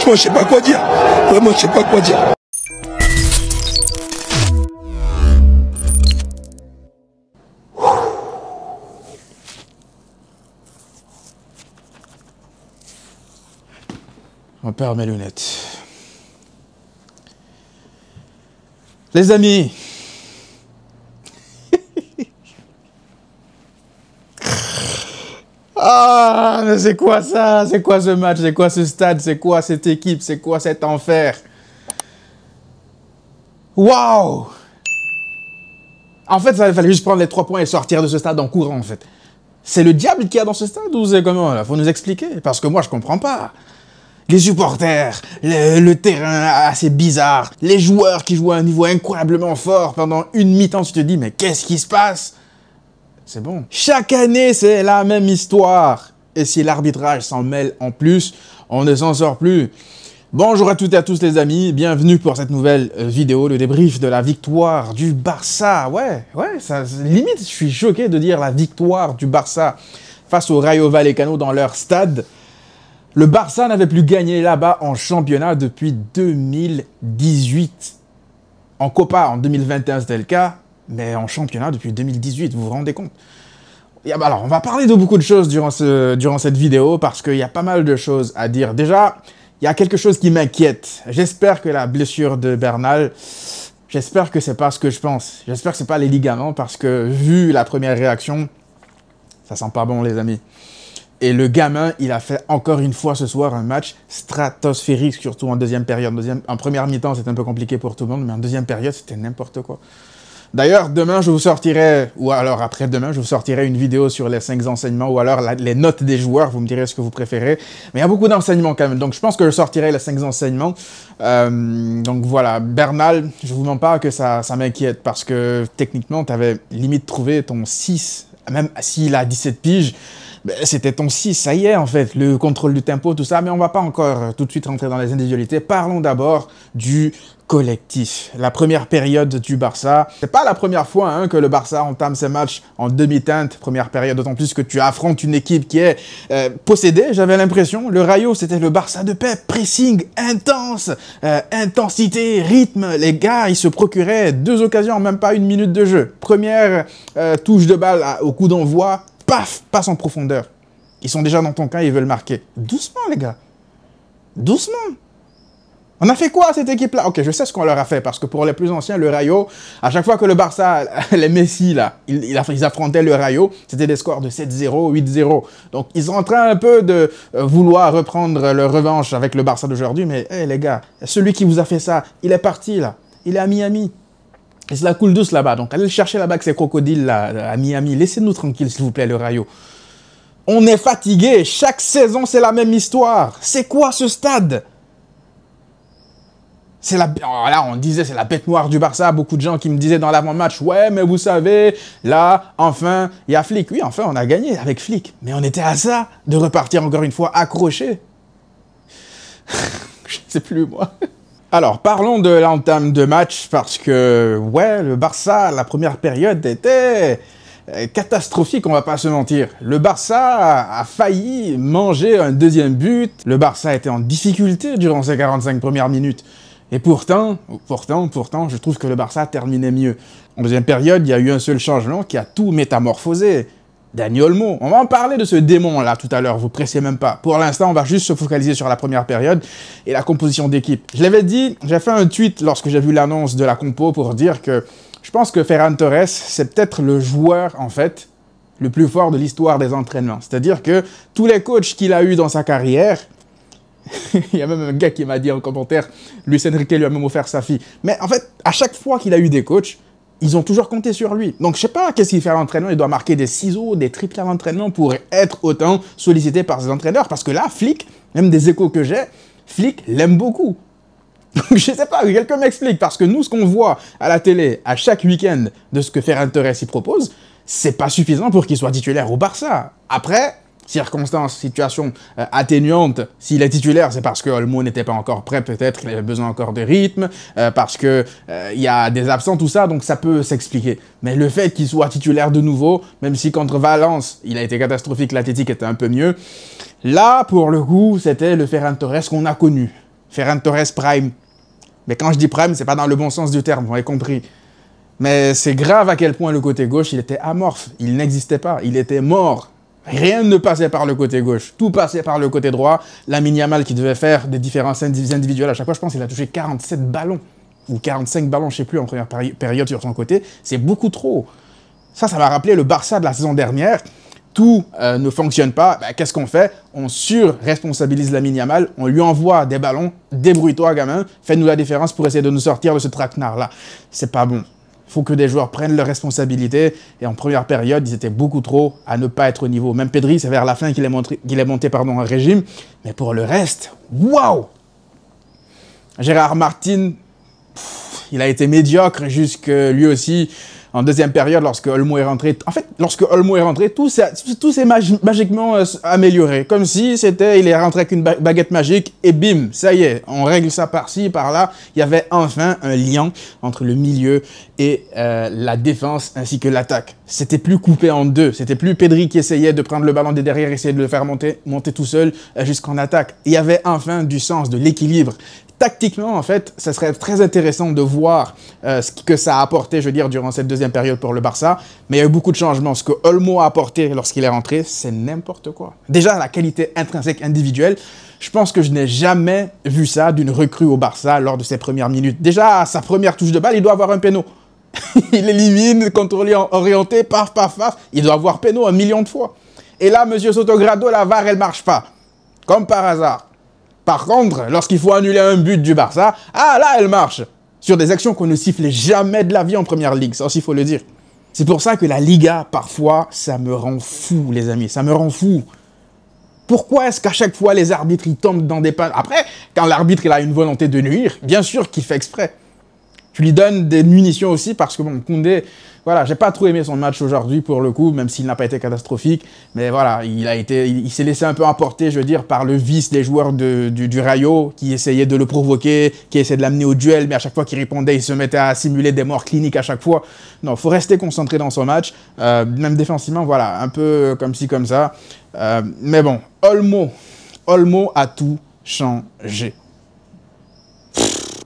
franchement, je sais pas quoi dire. Vraiment, je sais pas quoi dire. On perd mes lunettes. Les amis, Ah, mais c'est quoi ça C'est quoi ce match C'est quoi ce stade C'est quoi cette équipe C'est quoi cet enfer Waouh En fait, ça fallait juste prendre les trois points et sortir de ce stade en courant, en fait. C'est le diable qu'il y a dans ce stade ou c'est comment Faut nous expliquer, parce que moi, je comprends pas. Les supporters, le, le, terrain assez bizarre, les joueurs qui jouent à un niveau incroyablement fort pendant une mi-temps, tu te dis, mais qu'est-ce qui se passe c'est bon. Chaque année, c'est la même histoire. Et si l'arbitrage s'en mêle en plus, on ne s'en sort plus. Bonjour à toutes et à tous les amis, bienvenue pour cette nouvelle euh, vidéo, le débrief de la victoire du Barça. Ouais, ouais, ça, limite je suis choqué de dire la victoire du Barça face au Rayo Vallecano dans leur stade. Le Barça n'avait plus gagné là-bas en championnat depuis 2018. En Copa en 2021 c'était le cas, mais en championnat depuis 2018, vous vous rendez compte alors, on va parler de beaucoup de choses durant, ce, durant cette vidéo parce qu'il y a pas mal de choses à dire. Déjà, il y a quelque chose qui m'inquiète. J'espère que la blessure de Bernal, j'espère que c'est pas ce que je pense. J'espère que c'est pas les ligaments parce que vu la première réaction, ça sent pas bon, les amis. Et le gamin, il a fait encore une fois ce soir un match stratosphérique, surtout en deuxième période. en première mi-temps, c'est un peu compliqué pour tout le monde, mais en deuxième période, c'était n'importe quoi. D'ailleurs, demain, je vous sortirai, ou alors après-demain, je vous sortirai une vidéo sur les cinq enseignements, ou alors les notes des joueurs, vous me direz ce que vous préférez. Mais il y a beaucoup d'enseignements quand même, donc je pense que je sortirai les cinq enseignements. Euh, donc voilà, Bernal, je vous mens pas que ça, m'inquiète, parce que techniquement, tu avais limite trouvé ton 6, même s'il a 17 piges, ben, c'était ton 6, ça y est en fait, le contrôle du tempo, tout ça, mais on va pas encore euh, tout de suite rentrer dans les individualités. Parlons d'abord du collectif. La première période du Barça, c'est pas la première fois hein, que le Barça entame ses matchs en demi-teinte, première période, d'autant plus que tu affrontes une équipe qui est euh, possédée, j'avais l'impression. Le Rayo, c'était le Barça de paix, pressing intense, euh, intensité, rythme. Les gars, ils se procuraient deux occasions, même pas une minute de jeu. Première euh, touche de balle au coup d'envoi, paf, passe en profondeur. Ils sont déjà dans ton cas, ils veulent marquer. Doucement, les gars. Doucement. On a fait quoi à cette équipe-là Ok, je sais ce qu'on leur a fait parce que pour les plus anciens, le Rayo, à chaque fois que le Barça, les Messi, là, ils, affrontaient le Rayo, c'était des scores de 7-0, 8-0. Donc ils sont en train un peu de euh, vouloir reprendre leur revanche avec le Barça d'aujourd'hui, mais eh, les gars, celui qui vous a fait ça, il est parti là, il est à Miami. Et c'est la coule douce là-bas, donc allez chercher là-bas avec ces crocodiles là, à Miami. Laissez-nous tranquilles, s'il vous plaît, le Rayo. On est fatigué, chaque saison c'est la même histoire. C'est quoi ce stade c'est la, oh, là, on disait, c'est la bête noire du Barça. Beaucoup de gens qui me disaient dans l'avant-match, ouais, mais vous savez, là, enfin, il y a Flick. Oui, enfin, on a gagné avec Flick. Mais on était à ça de repartir encore une fois accroché. Je ne sais plus, moi. Alors, parlons de l'entame de match parce que, ouais, le Barça, la première période était euh, catastrophique, on va pas se mentir. Le Barça a failli manger un deuxième but. Le Barça était en difficulté durant ces 45 premières minutes. Et pourtant, pourtant, pourtant, je trouve que le Barça terminé mieux. En deuxième période, il y a eu un seul changement qui a tout métamorphosé. Daniel Mo, On va en parler de ce démon-là tout à l'heure, vous pressez même pas. Pour l'instant, on va juste se focaliser sur la première période et la composition d'équipe. Je l'avais dit, j'ai fait un tweet lorsque j'ai vu l'annonce de la compo pour dire que je pense que Ferran Torres, c'est peut-être le joueur, en fait, le plus fort de l'histoire des entraînements. C'est-à-dire que tous les coachs qu'il a eu dans sa carrière, il y a même un gars qui m'a dit en commentaire, Luis Enrique lui a même offert sa fille. Mais en fait, à chaque fois qu'il a eu des coachs, ils ont toujours compté sur lui. Donc, je sais pas qu'est-ce qu'il fait à l'entraînement. Il doit marquer des ciseaux, des triples à l'entraînement pour être autant sollicité par ses entraîneurs. Parce que là, Flick, même des échos que j'ai, Flick l'aime beaucoup. Donc, je sais pas, quelqu'un m'explique. Parce que nous, ce qu'on voit à la télé à chaque week-end de ce que Ferran Torres y propose, c'est pas suffisant pour qu'il soit titulaire au Barça. Après, circonstances, situations atténuante, euh, atténuantes. S'il est titulaire, c'est parce que Olmo n'était pas encore prêt, peut-être, qu'il avait besoin encore de rythme, euh, parce que euh, il y a des absents, tout ça, donc ça peut s'expliquer. Mais le fait qu'il soit titulaire de nouveau, même si contre Valence, il a été catastrophique, l'athlétique était un peu mieux, là, pour le coup, c'était le Ferran Torres qu'on a connu. Ferran Torres Prime. Mais quand je dis Prime, c'est pas dans le bon sens du terme, vous avez compris. Mais c'est grave à quel point le côté gauche, il était amorphe, il n'existait pas, il était mort. Rien ne passait par le côté gauche. Tout passait par le côté droit. La mini-amal qui devait faire des différences individuelles à chaque fois, je pense qu'il a touché 47 ballons ou 45 ballons, je ne sais plus, en première période sur son côté. C'est beaucoup trop. Ça, ça m'a rappelé le Barça de la saison dernière. Tout euh, ne fonctionne pas. Bah, qu'est-ce qu'on fait On surresponsabilise la mini-amal, On lui envoie des ballons. Débrouille-toi, gamin. Fais-nous la différence pour essayer de nous sortir de ce traquenard-là. C'est pas bon faut que des joueurs prennent leurs responsabilités. Et en première période, ils étaient beaucoup trop à ne pas être au niveau. Même Pedri, c'est vers la fin qu'il est, qu'il est monté pardon, en régime. Mais pour le reste, waouh Gérard Martin, il a été médiocre jusque lui aussi en deuxième période, lorsque Olmo est rentré, en fait, lorsque Olmo est rentré, tout, ça, tout s'est magiquement euh, amélioré. Comme si c'était, il est rentré avec une baguette magique et bim, ça y est, on règle ça par-ci, par-là. Il y avait enfin un lien entre le milieu et euh, la défense ainsi que l'attaque. C'était plus coupé en deux. C'était plus Pedri qui essayait de prendre le ballon des derrière, essayer de le faire monter, monter tout seul euh, jusqu'en attaque. Il y avait enfin du sens, de l'équilibre tactiquement, en fait, ça serait très intéressant de voir euh, ce que ça a apporté, je veux dire, durant cette deuxième période pour le Barça. Mais il y a eu beaucoup de changements. Ce que Olmo a apporté lorsqu'il est rentré, c'est n'importe quoi. Déjà, la qualité intrinsèque individuelle, je pense que je n'ai jamais vu ça d'une recrue au Barça lors de ses premières minutes. Déjà, sa première touche de balle, il doit avoir un péno. il élimine, contrôlé, orienté, paf, paf, paf. Il doit avoir péno un million de fois. Et là, Monsieur Sotogrado, la VAR, elle marche pas. Comme par hasard. Par contre, lorsqu'il faut annuler un but du Barça, ah là, elle marche Sur des actions qu'on ne sifflait jamais de la vie en Première Ligue, ça aussi, il faut le dire. C'est pour ça que la Liga, parfois, ça me rend fou, les amis, ça me rend fou. Pourquoi est-ce qu'à chaque fois, les arbitres, ils tombent dans des pannes Après, quand l'arbitre, il a une volonté de nuire, bien sûr qu'il fait exprès tu lui donnes des munitions aussi parce que bon, Koundé, voilà, j'ai pas trop aimé son match aujourd'hui pour le coup, même s'il n'a pas été catastrophique, mais voilà, il a été, il, s'est laissé un peu emporter, je veux dire, par le vice des joueurs du, Rayo qui essayaient de le provoquer, qui essayaient de l'amener au duel, mais à chaque fois qu'il répondait, il se mettait à simuler des morts cliniques à chaque fois. Non, faut rester concentré dans son match, euh, même défensivement, voilà, un peu comme ci comme ça. Euh, mais bon, Olmo, Olmo a tout changé.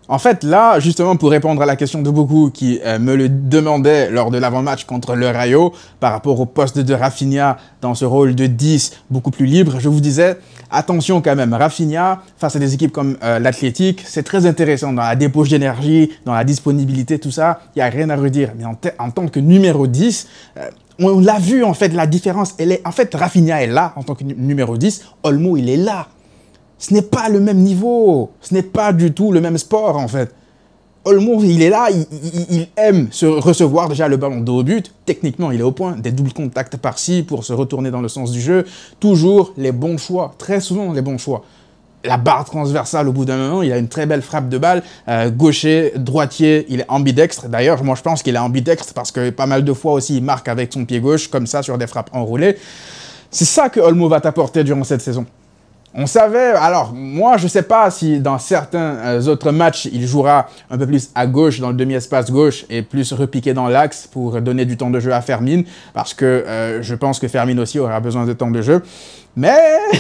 En fait, là, justement, pour répondre à la question de beaucoup qui euh, me le demandaient lors de l'avant-match contre le Rayo par rapport au poste de Rafinha dans ce rôle de 10 beaucoup plus libre, je vous disais, attention quand même, Rafinha, face à des équipes comme euh, c'est très intéressant dans la dépose d'énergie, dans la disponibilité, tout ça, il n'y a rien à redire. Mais en, tant que numéro 10, euh, on, l'a vu en fait, la différence, elle est... En fait, Rafinha est là en tant que numéro 10, Olmo, il est là ce n'est pas le même niveau. Ce n'est pas du tout le même sport, en fait. Olmo, il est là, il, aime se recevoir déjà le ballon de haut but. Techniquement, il est au point. Des doubles contacts par-ci pour se retourner dans le sens du jeu. Toujours les bons choix, très souvent les bons choix. La barre transversale, au bout d'un moment, il a une très belle frappe de balle. Euh, gaucher, droitier, il est ambidextre. D'ailleurs, moi, je pense qu'il est ambidextre parce que pas mal de fois aussi, il marque avec son pied gauche, comme ça, sur des frappes enroulées. C'est ça que Olmo va t'apporter durant cette saison. On savait, alors moi je ne sais pas si dans certains euh, autres matchs il jouera un peu plus à gauche dans le demi-espace gauche et plus repiqué dans l'axe pour donner du temps de jeu à Fermin parce que euh, je pense que Fermin aussi aura besoin de temps de jeu. Mais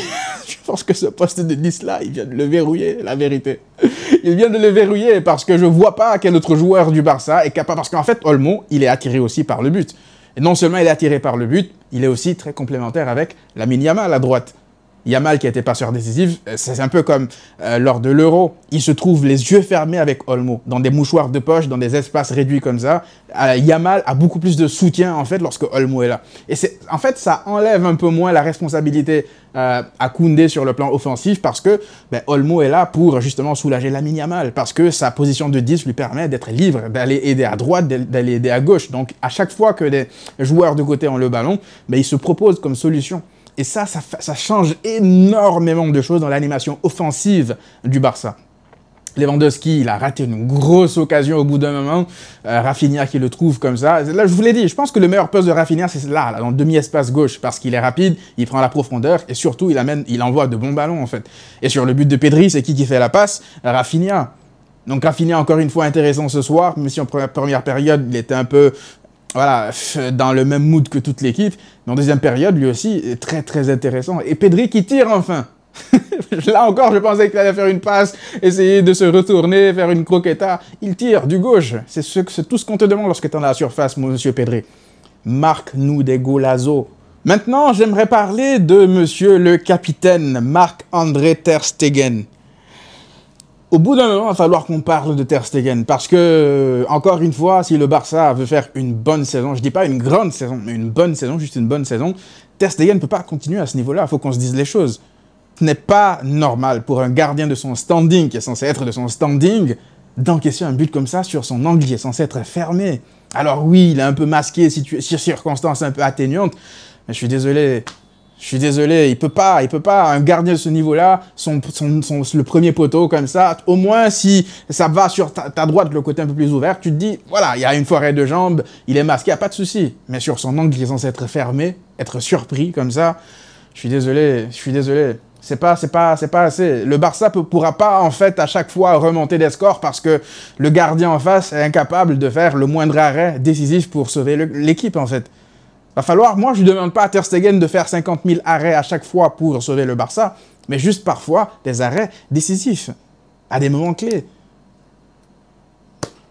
je pense que ce poste de 10 là, il vient de le verrouiller, la vérité. Il vient de le verrouiller parce que je vois pas quel autre joueur du Barça est capable. Parce qu'en fait, Olmo, il est attiré aussi par le but. Et non seulement il est attiré par le but, il est aussi très complémentaire avec la à la droite. Yamal qui a été passeur décisif, euh, c'est un peu comme euh, lors de l'Euro. Il se trouve les yeux fermés avec Olmo, dans des mouchoirs de poche, dans des espaces réduits comme ça. Euh, Yamal a beaucoup plus de soutien en fait lorsque Olmo est là. Et c'est, en fait, ça enlève un peu moins la responsabilité à Koundé sur le plan offensif parce que ben, Olmo est là pour justement soulager mini Yamal, parce que sa position de 10 lui permet d'être libre, d'aller aider à droite, d'aller aider à gauche. Donc à chaque fois que des joueurs de côté ont le ballon, ben, il se propose comme solution. Et ça, ça, change énormément de choses dans l'animation offensive du Barça. Lewandowski, il a raté une grosse occasion au bout d'un moment. Euh, Raffinia qui le trouve comme ça. Là, je vous l'ai dit, je pense que le meilleur poste de Rafinha, c'est là, dans le demi-espace gauche, parce qu'il est rapide, il prend la profondeur et surtout, il, amène, il envoie de bons ballons, en fait. Et sur le but de Pedri, c'est qui qui fait la passe Rafinha. Donc Rafinha, encore une fois, intéressant ce soir, même si en première période, il était un peu voilà, euh, dans le même mood que toute l'équipe. Dans deuxième période, lui aussi, très très intéressant. Et Pedri qui tire enfin. Là encore, je pensais qu'il allait faire une passe, essayer de se retourner, faire une croqueta. Il tire du gauche. C'est ce, tout ce qu'on te demande lorsque tu es dans la surface, monsieur Pedri. Marc nous des golazo. Maintenant, j'aimerais parler de monsieur le capitaine Marc-André Terstegen au bout d'un moment, il va falloir qu'on parle de Ter Stegen parce que, euh, encore une fois, si le Barça veut faire une bonne saison, je ne dis pas une grande saison, mais une bonne saison, juste une bonne saison, Ter Stegen ne peut pas continuer à ce niveau-là. Il faut qu'on se dise les choses. Ce n'est pas normal pour un gardien de son standing, qui est censé être de son standing, d'encaisser un but comme ça sur son angle qui est censé être fermé. Alors oui, il est un peu masqué, sur circonstances un peu atténuantes, mais je suis désolé, je suis désolé, il peut pas, il peut pas un hein, gardien de ce niveau-là, son, le premier poteau comme ça. Au moins si ça va sur ta, droite, le côté un peu plus ouvert, tu te dis voilà, il y a une forêt de jambes, il est masqué, n'y a pas de souci. Mais sur son angle, il est censé être fermé, être surpris comme ça. Je suis désolé, je suis désolé. C'est pas, c'est pas, c'est pas assez. Le Barça ne pourra pas en fait à chaque fois remonter des scores parce que le gardien en face est incapable de faire le moindre arrêt décisif pour sauver l'équipe en fait va falloir, moi je ne demande pas à Ter Stegen de faire 50 000 arrêts à chaque fois pour sauver le Barça, mais juste parfois des arrêts décisifs, à des moments clés.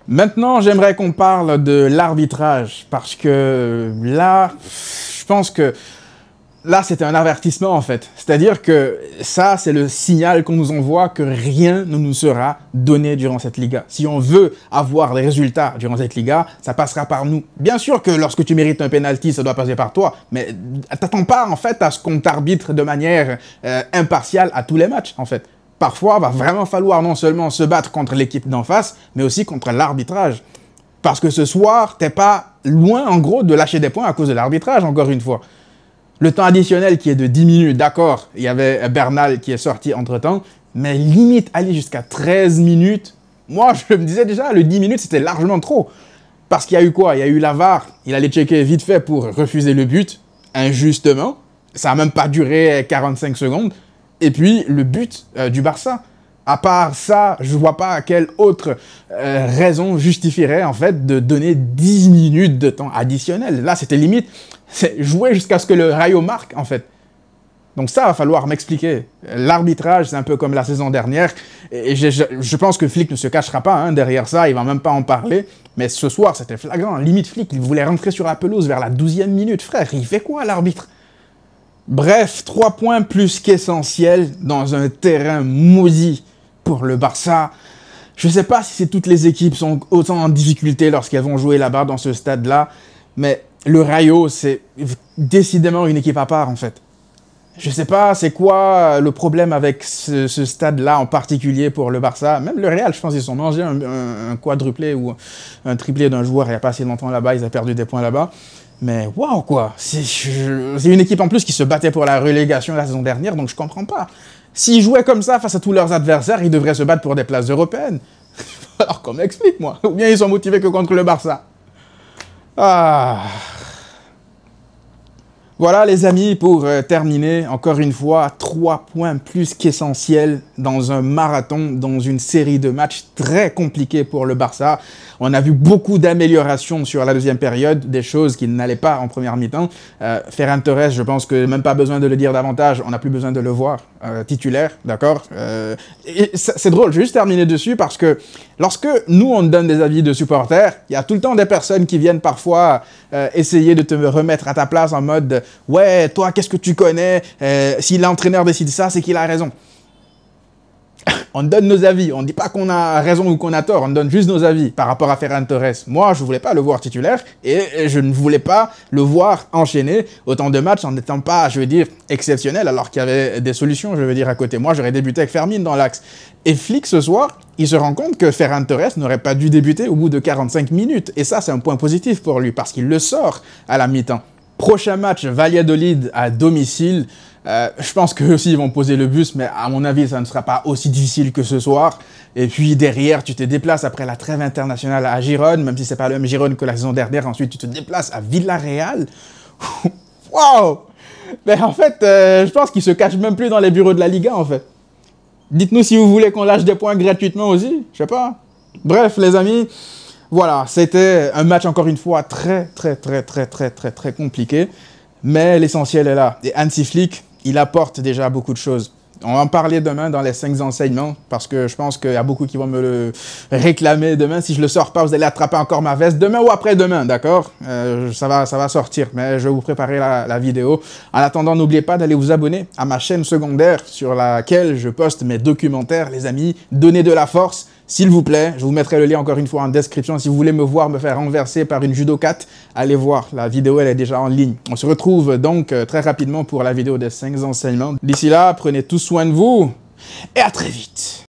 Maintenant, j'aimerais qu'on parle de l'arbitrage, parce que là, je pense que Là, c'était un avertissement en fait. C'est-à-dire que ça, c'est le signal qu'on nous envoie que rien ne nous sera donné durant cette Liga. Si on veut avoir des résultats durant cette Liga, ça passera par nous. Bien sûr que lorsque tu mérites un penalty, ça doit passer par toi, mais t'attends pas en fait à ce qu'on t'arbitre de manière euh, impartiale à tous les matchs en fait. Parfois, va vraiment falloir non seulement se battre contre l'équipe d'en face, mais aussi contre l'arbitrage. Parce que ce soir, t'es pas loin en gros de lâcher des points à cause de l'arbitrage, encore une fois. Le temps additionnel qui est de 10 minutes, d'accord, il y avait euh, Bernal qui est sorti entre-temps, mais limite aller jusqu'à 13 minutes, moi je me disais déjà, le 10 minutes c'était largement trop. Parce qu'il y a eu quoi Il y a eu l'avare, il allait checker vite fait pour refuser le but, injustement. Ça n'a même pas duré 45 secondes. Et puis le but euh, du Barça. À part ça, je vois pas quelle autre euh, raison justifierait en fait de donner 10 minutes de temps additionnel. Là, c'était limite c'est jouer jusqu'à ce que le rayon marque, en fait. Donc ça, va falloir m'expliquer. L'arbitrage, c'est un peu comme la saison dernière. Et je, pense que Flick ne se cachera pas hein. derrière ça, il va même pas en parler. Mais ce soir, c'était flagrant. Limite Flick, il voulait rentrer sur la pelouse vers la 12e minute. Frère, il fait quoi l'arbitre Bref, trois points plus qu'essentiels dans un terrain maudit pour le Barça. Je ne sais pas si toutes les équipes sont autant en difficulté lorsqu'elles vont jouer là-bas dans ce stade-là, mais le Rayo, c'est décidément une équipe à part, en fait. Je sais pas, c'est quoi le problème avec ce, stade-là en particulier pour le Barça. Même le Real, je pense, ils ont mangé un, un, quadruplé ou un triplé d'un joueur il n'y a pas longtemps là-bas, ils ont perdu des points là-bas. Mais waouh, quoi C'est une équipe en plus qui se battait pour la relégation la saison dernière, donc je comprends pas. S'ils jouaient comme ça face à tous leurs adversaires, ils devraient se battre pour des places européennes. Alors qu'on explique moi. Ou bien ils sont motivés que contre le Barça. Ah voilà les amis, pour euh, terminer, encore une fois, trois points plus qu'essentiels dans un marathon, dans une série de matchs très compliqués pour le Barça. On a vu beaucoup d'améliorations sur la deuxième période, des choses qui n'allaient pas en première mi-temps. Euh, Ferran Torres, je pense que même pas besoin de le dire davantage, on n'a plus besoin de le voir euh, titulaire, d'accord euh, C'est drôle, je vais juste terminer dessus parce que lorsque nous, on donne des avis de supporters, il y a tout le temps des personnes qui viennent parfois euh, essayer de te remettre à ta place en mode « Ouais, toi, qu'est-ce que tu connais Si l'entraîneur décide ça, c'est qu'il a raison » on donne nos avis. On ne dit pas qu'on a raison ou qu'on a tort. On donne juste nos avis par rapport à Ferran Torres. Moi, je ne voulais pas le voir titulaire et je ne voulais pas le voir enchaîner autant de matchs en n'étant pas, je veux dire, exceptionnel, alors qu'il y avait des solutions, je veux dire, à côté. Moi, j'aurais débuté avec Fermin dans l'axe. Et Flick, ce soir, il se rend compte que Ferran Torres n'aurait pas dû débuter au bout de 45 minutes. Et ça, c'est un point positif pour lui parce qu'il le sort à la mi-temps. Prochain match, Valladolid à domicile. Euh, je pense qu'eux aussi, ils vont poser le bus, mais à mon avis, ça ne sera pas aussi difficile que ce soir. Et puis derrière, tu te déplaces après la trêve internationale à Gironne, même si c'est pas le même Gironne que la saison dernière. Ensuite, tu te déplaces à Villarreal. Waouh Mais en fait, euh, je pense qu'ils se cachent même plus dans les bureaux de la Liga, en fait. Dites-nous si vous voulez qu'on lâche des points gratuitement aussi. Je sais pas. Bref, les amis, voilà, c'était un match encore une fois très, très, très, très, très, très, très compliqué. Mais l'essentiel est là. Et Hansi Flick, il apporte déjà beaucoup de choses. On va en parler demain dans les cinq enseignements parce que je pense qu'il y a beaucoup qui vont me le réclamer demain. Si je le sors pas, vous allez attraper encore ma veste demain ou après-demain, d'accord euh, ça, va, ça va sortir, mais je vais vous préparer la vidéo. En attendant, n'oubliez pas d'aller vous abonner à ma chaîne secondaire sur laquelle je poste mes documentaires, les amis. Donnez de la force s'il vous plaît, je vous mettrai le lien encore une fois en description. Si vous voulez me voir me faire renverser par une judocate, allez voir. La vidéo, elle est déjà en ligne. On se retrouve donc euh, très rapidement pour la vidéo des 5 enseignements. D'ici là, prenez tout soin de vous et à très vite.